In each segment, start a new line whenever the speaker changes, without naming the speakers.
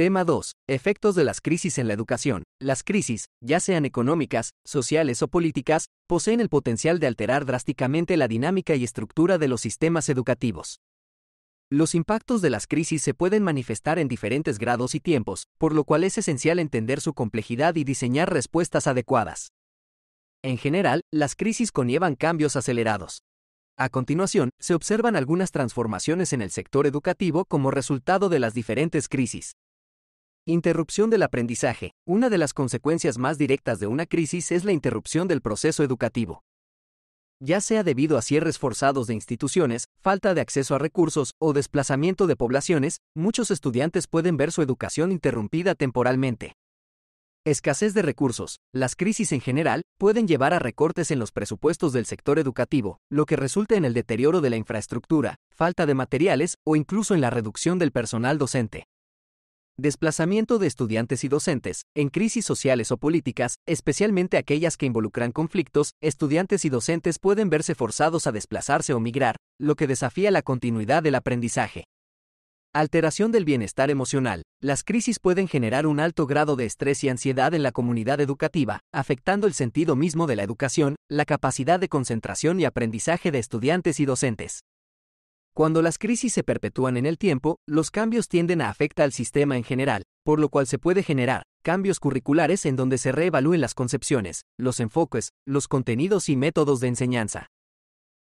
Tema 2. Efectos de las crisis en la educación. Las crisis, ya sean económicas, sociales o políticas, poseen el potencial de alterar drásticamente la dinámica y estructura de los sistemas educativos. Los impactos de las crisis se pueden manifestar en diferentes grados y tiempos, por lo cual es esencial entender su complejidad y diseñar respuestas adecuadas. En general, las crisis conllevan cambios acelerados. A continuación, se observan algunas transformaciones en el sector educativo como resultado de las diferentes crisis. Interrupción del aprendizaje. Una de las consecuencias más directas de una crisis es la interrupción del proceso educativo. Ya sea debido a cierres forzados de instituciones, falta de acceso a recursos o desplazamiento de poblaciones, muchos estudiantes pueden ver su educación interrumpida temporalmente. Escasez de recursos. Las crisis en general pueden llevar a recortes en los presupuestos del sector educativo, lo que resulta en el deterioro de la infraestructura, falta de materiales o incluso en la reducción del personal docente. Desplazamiento de estudiantes y docentes, en crisis sociales o políticas, especialmente aquellas que involucran conflictos, estudiantes y docentes pueden verse forzados a desplazarse o migrar, lo que desafía la continuidad del aprendizaje. Alteración del bienestar emocional. Las crisis pueden generar un alto grado de estrés y ansiedad en la comunidad educativa, afectando el sentido mismo de la educación, la capacidad de concentración y aprendizaje de estudiantes y docentes. Cuando las crisis se perpetúan en el tiempo, los cambios tienden a afectar al sistema en general, por lo cual se puede generar cambios curriculares en donde se reevalúen las concepciones, los enfoques, los contenidos y métodos de enseñanza.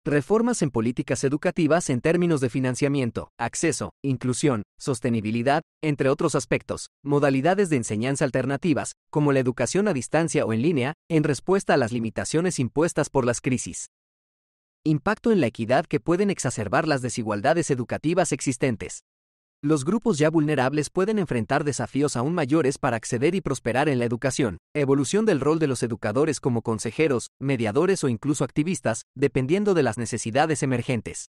Reformas en políticas educativas en términos de financiamiento, acceso, inclusión, sostenibilidad, entre otros aspectos, modalidades de enseñanza alternativas, como la educación a distancia o en línea, en respuesta a las limitaciones impuestas por las crisis impacto en la equidad que pueden exacerbar las desigualdades educativas existentes. Los grupos ya vulnerables pueden enfrentar desafíos aún mayores para acceder y prosperar en la educación. Evolución del rol de los educadores como consejeros, mediadores o incluso activistas, dependiendo de las necesidades emergentes.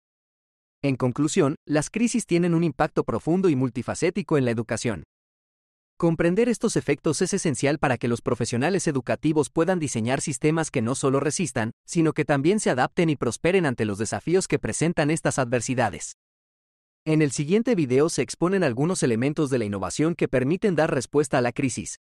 En conclusión, las crisis tienen un impacto profundo y multifacético en la educación. Comprender estos efectos es esencial para que los profesionales educativos puedan diseñar sistemas que no solo resistan, sino que también se adapten y prosperen ante los desafíos que presentan estas adversidades. En el siguiente video se exponen algunos elementos de la innovación que permiten dar respuesta a la crisis.